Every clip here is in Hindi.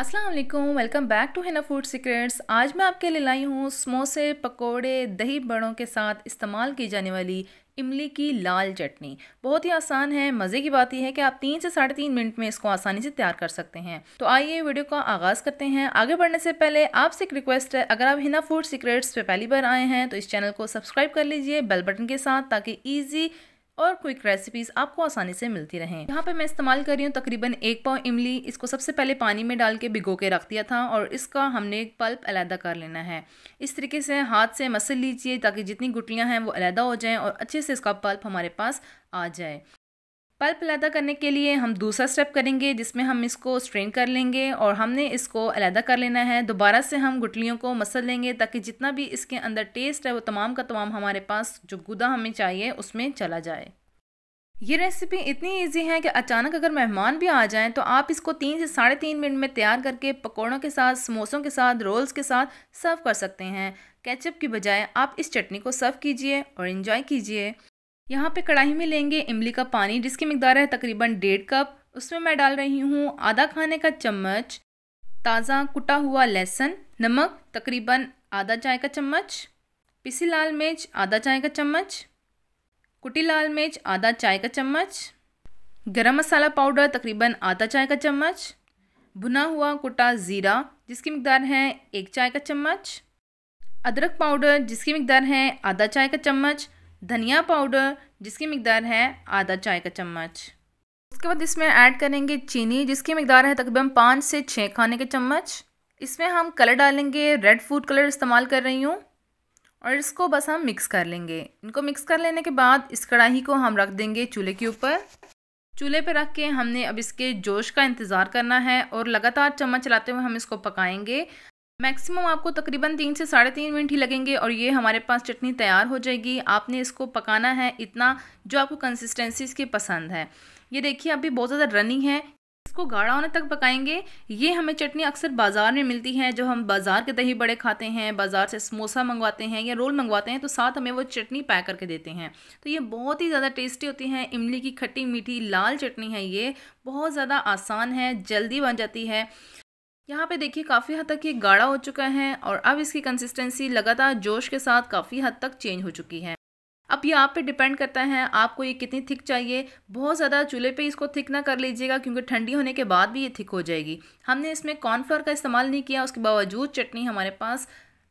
अस्सलाम वालेकुम welcome back to Hina food secrets आज मैं आपके लिए लाई हूँ समोसे पकोड़े दही बड़ों के साथ इस्तेमाल की जाने वाली इमली की लाल चटनी बहुत ही आसान है मज़े की बात यह है कि आप तीन से साढ़े तीन मिनट में इसको आसानी से तैयार कर सकते हैं तो आइए वीडियो का आगाज़ करते हैं आगे बढ़ने से पहले आपसे एक रिक्वेस्ट है अगर आप हिना फूड सीक्रेट्स पर पहली बार आए हैं तो इस चैनल को सब्सक्राइब कर लीजिए बेल बटन के साथ ताकि ईजी और क्विक रेसिपीज आपको आसानी से मिलती रहें यहाँ पे मैं इस्तेमाल कर रही हूँ तकरीबन एक पाव इमली इसको सबसे पहले पानी में डाल के भिगो के रख दिया था और इसका हमने पल्प अलहदा कर लेना है इस तरीके से हाथ से मसल लीजिए ताकि जितनी गुटलियाँ हैं वो अलहदा हो जाएँ और अच्छे से इसका पल्प हमारे पास आ जाए पल्प अलहदा करने के लिए हम दूसरा स्टेप करेंगे जिसमें हम इसको स्ट्रेन कर लेंगे और हमने इसको अलहदा कर लेना है दोबारा से हम गुटलियों को मसल लेंगे ताकि जितना भी इसके अंदर टेस्ट है वो तमाम का तमाम हमारे पास जो गुदा हमें चाहिए उसमें चला जाए ये रेसिपी इतनी इजी है कि अचानक अगर मेहमान भी आ जाएं तो आप इसको तीन से साढ़े तीन मिनट में तैयार करके पकौड़ों के साथ समोसों के साथ रोल्स के साथ सर्व कर सकते हैं केचप की बजाय आप इस चटनी को सर्व कीजिए और इन्जॉय कीजिए यहाँ पे कढ़ाई में लेंगे इमली का पानी जिसकी मकदार है तकरीबन डेढ़ कप उसमें मैं डाल रही हूँ आधा खाने का चम्मच ताज़ा कुटा हुआ लहसुन नमक तकरीबन आधा चाय का चम्मच पिसी लाल मिर्च आधा चाय का चम्मच कुटी लाल मिर्च आधा चाय का चम्मच गरम मसाला पाउडर तकरीबन आधा चाय का चम्मच भुना हुआ कुटा ज़ीरा जिसकी मकदार है एक चाय का चम्मच अदरक पाउडर जिसकी मकदार है आधा चाय का चम्मच धनिया पाउडर जिसकी मकदार है आधा चाय का चम्मच उसके बाद इसमें ऐड करेंगे चीनी जिसकी मकदार है तकरीबन पाँच से छः खाने के चम्मच इसमें हम कलर डालेंगे रेड फूड कलर इस्तेमाल कर रही हूँ और इसको बस हम मिक्स कर लेंगे इनको मिक्स कर लेने के बाद इस कढ़ाई को हम रख देंगे चूल्हे के ऊपर चूल्हे पर रख के हमने अब इसके जोश का इंतज़ार करना है और लगातार चम्मच चलाते हुए हम इसको पकाएंगे मैक्सिमम आपको तकरीबन तीन से साढ़े तीन मिनट ही लगेंगे और ये हमारे पास चटनी तैयार हो जाएगी आपने इसको पकाना है इतना जो आपको कंसिस्टेंसी इसकी पसंद है ये देखिए अभी बहुत ज़्यादा रनिंग है इसको गाढ़ा होने तक पकाएंगे ये हमें चटनी अक्सर बाज़ार में मिलती है जो हम बाज़ार के दही बड़े खाते हैं बाज़ार से समोसा मंगवाते हैं या रोल मंगवाते हैं तो साथ हमें वो चटनी पैक करके देते हैं तो ये बहुत ही ज़्यादा टेस्टी होती है इमली की खट्टी मीठी लाल चटनी है ये बहुत ज़्यादा आसान है जल्दी बन जाती है यहाँ पे देखिए काफ़ी हद तक ये गाढ़ा हो चुका है और अब इसकी कंसिस्टेंसी लगातार जोश के साथ काफ़ी हद तक चेंज हो चुकी है अब ये आप पे डिपेंड करता है आपको ये कितनी थिक चाहिए बहुत ज़्यादा चूल्हे पे इसको थिक ना कर लीजिएगा क्योंकि ठंडी होने के बाद भी ये थिक हो जाएगी हमने इसमें कॉर्नफ्लोर का इस्तेमाल नहीं किया उसके बावजूद चटनी हमारे पास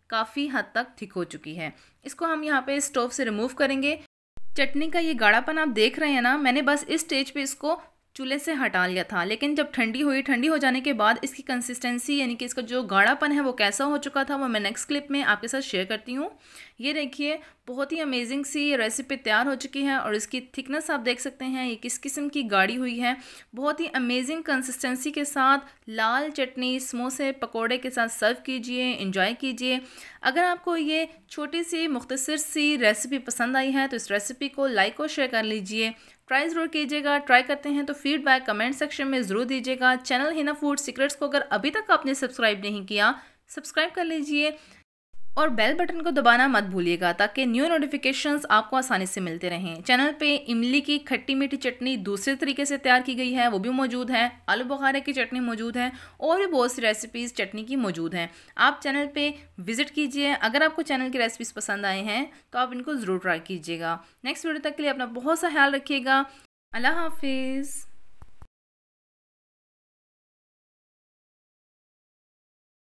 काफ़ी हद तक थिक हो चुकी है इसको हम यहाँ पर स्टोव से रिमूव करेंगे चटनी का ये गाढ़ापन आप देख रहे हैं ना मैंने बस इस स्टेज पे इसको चूल्हे से हटा लिया था लेकिन जब ठंडी हुई ठंडी हो जाने के बाद इसकी कंसिस्टेंसी यानी कि इसका जो गाढ़ापन है वो कैसा हो चुका था वो मैं नेक्स्ट क्लिप में आपके साथ शेयर करती हूँ ये देखिए बहुत ही अमेजिंग सी ये रेसिपी तैयार हो चुकी है और इसकी थिकनेस आप देख सकते हैं ये किस किस्म की गाढ़ी हुई है बहुत ही अमेजिंग कंसिस्टेंसी के साथ लाल चटनी समोसे पकोड़े के साथ सर्व कीजिए इंजॉय कीजिए अगर आपको ये छोटी सी मुख्तर सी रेसिपी पसंद आई है तो इस रेसिपी को लाइक और शेयर कर लीजिए ट्राई ज़रूर कीजिएगा ट्राई करते हैं तो फीडबैक कमेंट सेक्शन में ज़रूर दीजिएगा चैनल हिना फूड सीक्रेट्स को अगर अभी तक आपने सब्सक्राइब नहीं किया सब्सक्राइब कर लीजिए और बेल बटन को दबाना मत भूलिएगा ताकि न्यू नोटिफिकेशंस आपको आसानी से मिलते रहें चैनल पे इमली की खट्टी मीठी चटनी दूसरे तरीके से तैयार की गई है वो भी मौजूद है आलू बुखारे की चटनी मौजूद है और भी बहुत सी रेसिपीज़ चटनी की मौजूद हैं आप चैनल पर विजिट कीजिए अगर आपको चैनल की रेसिपीज़ पसंद आए हैं तो आप इनको ज़रूर ट्राई कीजिएगा नेक्स्ट वीडियो तक के लिए अपना बहुत सा ख्याल रखिएगा अल्लाह हाफिज़